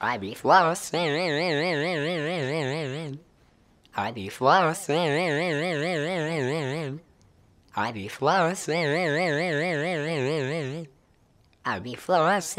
I be floss. I be floss. I be floss. I be floss.